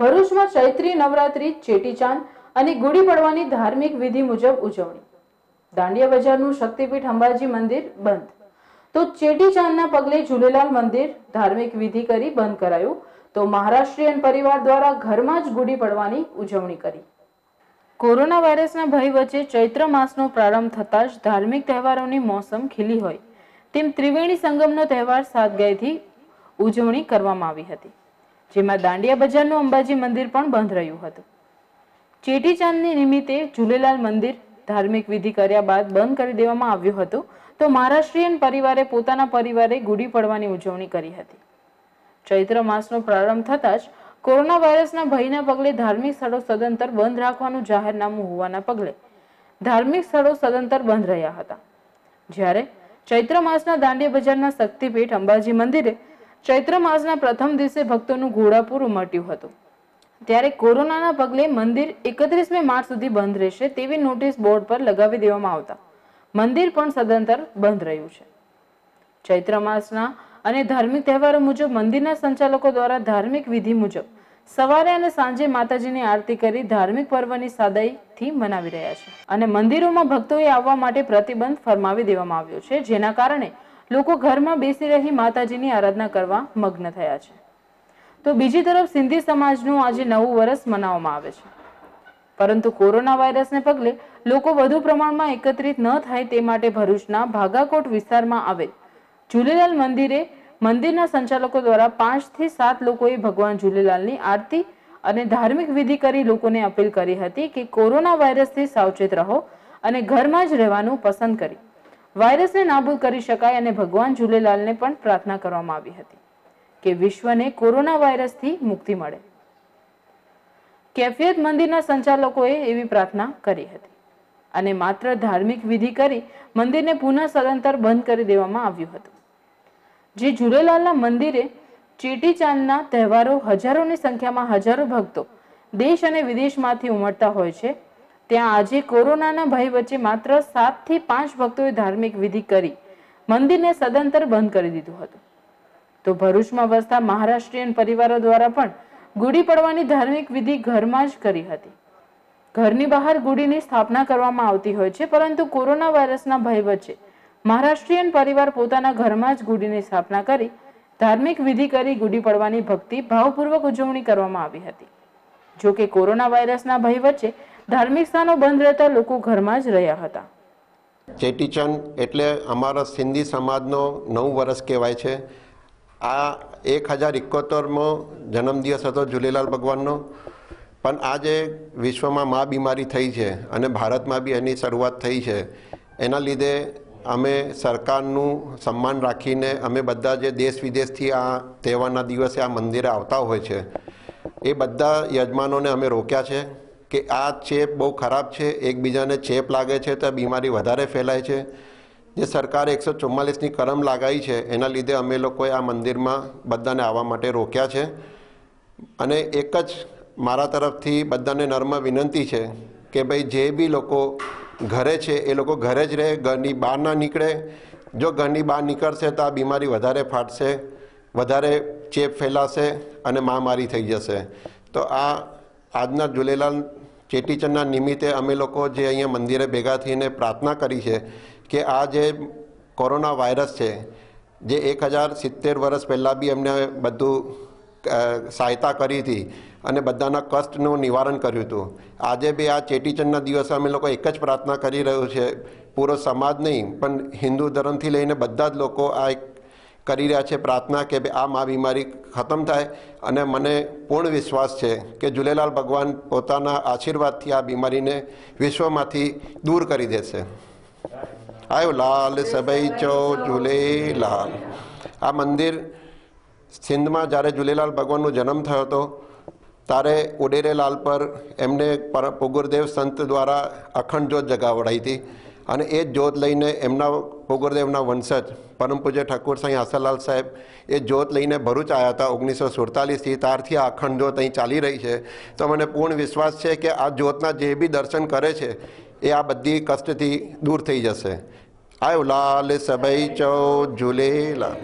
ભરૂચમાં ચૈત્રી નવરાત્રી ચેટીચાંદ અને ગુડી પડવાની ધાર્મિક વિધિ મુજબ ઉજવણી દાંડિયા બજારનું શક્તિપીઠ અંબાજી મંદિર બંધ તો ચેટીચાંદના પગલે ઝૂલેલાલ મંદિર ધાર્મિક વિધિ કરી બંધ કરાયું તો મહારાષ્ટ્રીયન પરિવાર દ્વારા ઘરમાં જ ગુડી પડવાની ઉજવણી કરી કોરોના વાયરસના ભય વચ્ચે ચૈત્ર માસનો પ્રારંભ થતાં જ ધાર્મિક તહેવારોની મોસમ ખીલી હોય તેમ ત્રિવેણી સંગમનો તહેવાર સાદગાઈથી ઉજવણી કરવામાં આવી હતી જેમાં દાંડિયા બજારનું અંબાજી મંદિર પણ બંધ રહ્યું હતું ચેટીચાંદની નિમિત્તે ઝૂલેલાલ મંદિર ધાર્મિક વિધિ કર્યા બાદ બંધ કરી દેવામાં આવ્યું હતું તો મહારાષ્ટ્રીયન પરિવારે પોતાના પરિવારે ગુડી પડવાની ઉજવણી કરી હતી ચૈત્ર માસનો પ્રારંભ થતાં જ કોરોના વાયરસના ભયના પગલે ધાર્મિક સ્થળો સદંતર બંધ રાખવાનું જાહેરનામું હોવાના પગલે ધાર્મિક સ્થળો સદંતર બંધ રહ્યા હતા જ્યારે ચૈત્ર માસના દાંડિયા બજારના શક્તિપીઠ અંબાજી મંદિરે ચૈત્ર માસના પ્રથમ દિવસે ભક્તોનું ઘોડાપુર ઉમટ્યું હતું ત્યારે કોરોનાના પગલે મંદિર એકત્રીસમી માર્ચ સુધી બંધ રહેશે તેવી નોટિસ બોર્ડ પર લગાવી દેવામાં આવતા મંદિર પણ સદંતર બંધ રહ્યું છે ચૈત્ર માસના અને ધાર્મિક તહેવારો મુજબ મંદિરના સંચાલકો દ્વારા ધાર્મિક વિધિ મુજબ સવારે અને સાંજે માતાજીની આરતી કરી ધાર્મિક પર્વની સાદાઈથી મનાવી રહ્યા છે અને મંદિરોમાં ભક્તોએ આવવા માટે પ્રતિબંધ ફરમાવી દેવામાં આવ્યો છે જેના કારણે લોકો ઘરમાં બેસી રહી માતાજીની આરાધના કરવા મગ્ન થયા છે તો બીજી તરફ સિંધી સમાજનું આજે નવું વર્ષ મનાવવામાં આવે છે પરંતુ કોરોના વાયરસને પગલે લોકો વધુ પ્રમાણમાં એકત્રિત ન થાય તે માટે ભરૂચના ભાગાકોટ વિસ્તારમાં આવેલ ઝૂલેલાલ મંદિરે મંદિરના સંચાલકો દ્વારા પાંચથી સાત લોકોએ ભગવાન ઝૂલેલાલની આરતી અને ધાર્મિક વિધિ કરી લોકોને અપીલ કરી હતી કે કોરોના વાયરસથી સાવચેત રહો અને ઘરમાં જ રહેવાનું પસંદ કરી વાયરસને નાબૂદ કરી શકાય અને ભગવાન ઝૂલેલાલને પણ પ્રાર્થના કરવામાં આવી હતી કે વિશ્વને કોરોના વાયરસથી મુક્તિ મળે કેફિયત મંદિરના સંચાલકોએ એવી પ્રાર્થના કરી હતી અને માત્ર ધાર્મિક વિધિ કરી મંદિરને પુનઃ સદંતર બંધ કરી દેવામાં આવ્યું હતું જે ઝૂલેલાલના મંદિરે ચેટીચાંદના તહેવારો હજારોની સંખ્યામાં હજારો ભક્તો દેશ અને વિદેશમાંથી ઉમટતા હોય છે ત્યાં આજે કોરોનાના ભય વચ્ચે માત્ર સાતથી પાંચ ભક્તોએ ધાર્મિક વિધિ કરી મંદિરને સદંતર બંધ કરી દીધું હતું તો ભરૂચમાં વસતા મહારાષ્ટ્રીયન પરિવારો દ્વારા પણ ગુડી પડવાની ધાર્મિક વિધિ ઘરમાં જ કરી હતી ઘરની બહાર ગુડીની સ્થાપના કરવામાં આવતી હોય છે પરંતુ કોરોના વાયરસના ભય વચ્ચે મહારાષ્ટ્રીયન પરિવાર પોતાના ઘરમાં જ ગુડીની સ્થાપના કરી ધાર્મિક વિધિ કરી ગુડી પડવાની ભક્તિ ભાવપૂર્વક ઉજવણી કરવામાં આવી હતી જોકે કોરોના વાયરસના ભય વચ્ચે ધાર્મિક સ્થાનો બંધ રહેતા લોકો ઘરમાં જ રહ્યા હતા ચેટીચંદ એટલે અમારા સિંધી સમાજનો નવ વર્ષ કહેવાય છે આ એક હજાર એકોતેરમો જન્મદિવસ હતો ઝૂલેલાલ ભગવાનનો પણ આજે વિશ્વમાં મા બીમારી થઈ છે અને ભારતમાં બી એની શરૂઆત થઈ છે એના લીધે અમે સરકારનું સન્માન રાખીને અમે બધા જે દેશ વિદેશથી આ તહેવારના દિવસે આ મંદિરે આવતા હોય છે એ બધા યજમાનોને અમે રોક્યા છે કે આ ચેપ બહુ ખરાબ છે એકબીજાને ચેપ લાગે છે તો બીમારી વધારે ફેલાય છે જે સરકારે એકસો ચુમ્માલીસની કરમ લગાવી છે એના લીધે અમે લોકોએ આ મંદિરમાં બધાને આવવા માટે રોક્યા છે અને એક જ મારા તરફથી બધાને નર્મ વિનંતી છે કે ભાઈ જે બી લોકો ઘરે છે એ લોકો ઘરે જ રહે ઘરની બહાર ના નીકળે જો ઘરની બહાર નીકળશે તો આ બીમારી વધારે ફાટશે વધારે ચેપ ફેલાશે અને મહામારી થઈ જશે તો આ આજના ઝૂલેલાલ ચેટીચંદના નિમિત્તે અમે લોકો જે અહીંયા મંદિરે ભેગા થઈને પ્રાર્થના કરી છે કે આ જે કોરોના વાયરસ છે જે એક હજાર સિત્તેર વર્ષ પહેલાં બી અમને બધું સહાયતા કરી હતી અને બધાના કષ્ટનું નિવારણ કર્યું હતું આજે બી આ ચેટીચંદના દિવસે અમે લોકો એક જ પ્રાર્થના કરી રહ્યું છે પૂરો સમાજ નહીં પણ હિન્દુ ધર્મથી લઈને બધા જ લોકો આ એક કરી રહ્યા છે પ્રાર્થના કે આ મા બીમારી ખતમ થાય અને મને પૂર્ણ વિશ્વાસ છે કે ઝૂલેલાલ ભગવાન પોતાના આશીર્વાદથી આ બીમારીને વિશ્વમાંથી દૂર કરી દેશે આવ્યો લાલ સભાઈ ચો ઝૂલેલાલ આ મંદિર સિંધમાં જ્યારે ઝૂલેલાલ ભગવાનનો જન્મ થયો હતો તારે ઉડેરેલાલ પર એમને પુગુરદેવ સંત દ્વારા અખંડ જોત જગાવડાઈ હતી અને એ જ્યોત લઈને એમના પોગરદેવના વંશજ પરમ પૂજ્ય ઠાકુર સાંઈ આસલાલ સાહેબ એ જ્યોત લઈને ભરૂચ આવ્યા હતા ઓગણીસો સુડતાલીસથી ત્યારથી આ અખંડ જ્યોત અહીં ચાલી રહી છે તો મને પૂર્ણ વિશ્વાસ છે કે આ જ્યોતના જે બી દર્શન કરે છે એ આ બધી કષ્ટથી દૂર થઈ જશે આવ્યો લાલ સભાઈ ચૌ ઝૂલેલા